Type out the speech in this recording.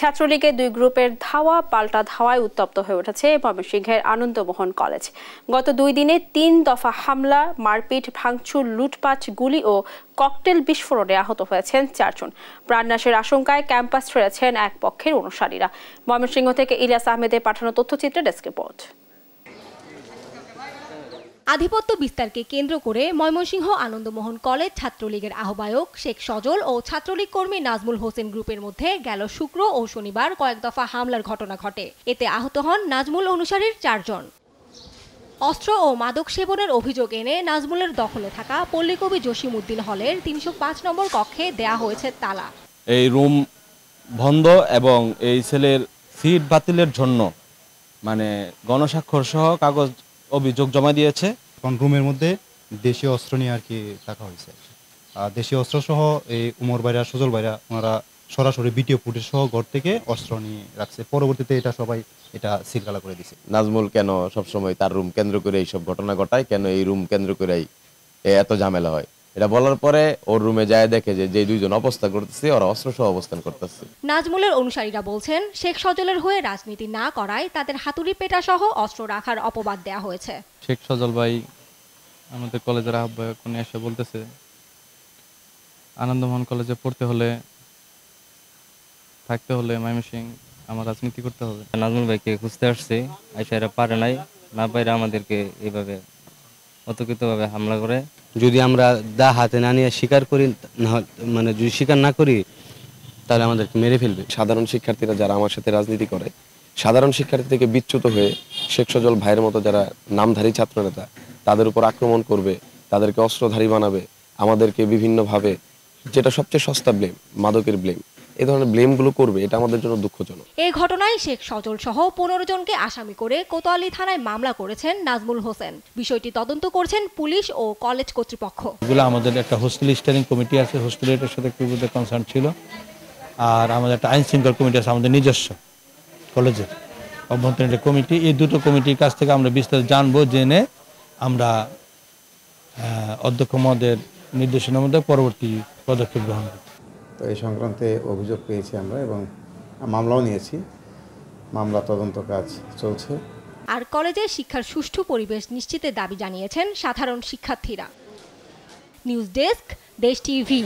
ছাত্রলীগে দুই গ্রুপের ধাওয়া পাল্টা ধাওয়ায় উত্তপ্ত হয়ে উঠেছে ময়মনসিংহের আনন্দমোহন কলেজ গত দুই দিনে তিন দফা হামলা মারপিট ভাঙচুর লুটপাট গুলি ও ককটেল বিস্ফোরণে আহত হয়েছেন চারজন প্রাণনাশের আশঙ্কায় ক্যাম্পাস ছেড়েছেন এক পক্ষের অনুসারীরা ময়মনসিংহ থেকে ইলিয়াস আহমেদের পাঠানো তথ্যচিত্রে ডেস্ক রিপোর্ট আধিপত্য বিস্তারকে কেন্দ্র করে ময়মনসিংহ আনন্দমোহন কলেজ ছাত্রলীগের আহ্বায়ক শেখ সজল ও ছাত্রলীগ কর্মী নাজমুল হোসেন গ্রুপের মধ্যে গেল শুক্র ও শনিবার কয়েক দফা হামলার ঘটনা ঘটে এতে আহত হন নাজমুল অনুসারীর চারজন অস্ত্র ও মাদক সেবনের অভিযোগ এনে নাজমুলের দখলে থাকা পল্লীকবি উদ্দিন হলের তিনশো পাঁচ নম্বর কক্ষে দেয়া হয়েছে তালা এই রুম বন্ধ এবং এই ছেলের সিট বাতিলের জন্য মানে গণস্বাক্ষর সহ কাগজ অভিযোগ জমা দিয়েছে এখন রুমের মধ্যে দেশীয় অস্ত্র নিয়ে আর কি রাখা হয়েছে আর দেশীয় অস্ত্র সহ এই উমর বাইরা সজল ভাইরা ওনারা সরাসরি বিটিও ফুটের সহ ঘর থেকে অস্ত্র নিয়ে রাখছে পরবর্তীতে এটা সবাই এটা সিলগালা করে দিছে নাজমুল কেন সবসময় তার রুম কেন্দ্র করে এইসব ঘটনা ঘটায় কেন এই রুম কেন্দ্র করেই এত ঝামেলা হয় এটা বলার পরে ওর রুমে যায় দেখে যে যে দুইজন অবস্থান করতেছে ওরা সহ অবস্থান করতেছে নাজমুলের অনুসারীরা বলছেন শেখ সজলের হয়ে রাজনীতি না করায় তাদের হাতুড়ি পেটা সহ অস্ত্র রাখার অপবাদ দেয়া হয়েছে শেখ সজল ভাই আমাদের কলেজের আহ্বায়ক উনি এসে বলতেছে আনন্দমোহন কলেজে পড়তে হলে থাকতে হলে ময়মনসিং আমার রাজনীতি করতে হবে নাজমুল ভাইকে খুঁজতে আসছে আইসা এরা পারে নাই না পাইরা আমাদেরকে এইভাবে অতকিতভাবে হামলা করে যদি আমরা দা হাতে না নিয়ে স্বীকার করি না মানে যদি স্বীকার না করি তাহলে আমাদেরকে মেরে ফেলবে সাধারণ শিক্ষার্থীরা যারা আমার সাথে রাজনীতি করে সাধারণ শিক্ষার্থী থেকে বিচ্যুত হয়ে শেখ সজল ভাইয়ের মতো যারা নামধারী ছাত্রনেতা তাদের উপর আক্রমণ করবে তাদেরকে অস্ত্রধারী বানাবে আমাদেরকে বিভিন্নভাবে যেটা সবচেয়ে সস্তা ব্লেম মাদকের ব্লেম এ ধরনের ব্লেমগুলো করবে এটা আমাদের জন্য দুঃখজনক এই ঘটনায় শেখ সজল সহ পনেরো জনকে আসামি করে কোতোয়ালি থানায় মামলা করেছেন নাজমুল হোসেন বিষয়টি তদন্ত করছেন পুলিশ ও কলেজ কর্তৃপক্ষ এগুলো আমাদের একটা হোস্টেল স্টারিং কমিটি আছে হোস্টেলের সাথে একটু কনসার্ন ছিল আর আমাদের একটা আইন শৃঙ্খলা কমিটি আছে আমাদের নিজস্ব কলেজের অভ্যন্তরীণ কমিটি এই দুটো কমিটির কাছ থেকে আমরা বিস্তারিত জানবো জেনে আমরা অধ্যক্ষ মহোদয়ের নির্দেশনা মধ্যে পরবর্তী পদক্ষেপ গ্রহণ করব তো এই সংক্রান্তে অভিযোগ পেয়েছি আমরা এবং মামলাও নিয়েছি মামলা তদন্ত কাজ চলছে আর কলেজে শিক্ষার সুষ্ঠু পরিবেশ নিশ্চিতের দাবি জানিয়েছেন সাধারণ শিক্ষার্থীরা নিউজ ডেস্ক দেশ টিভি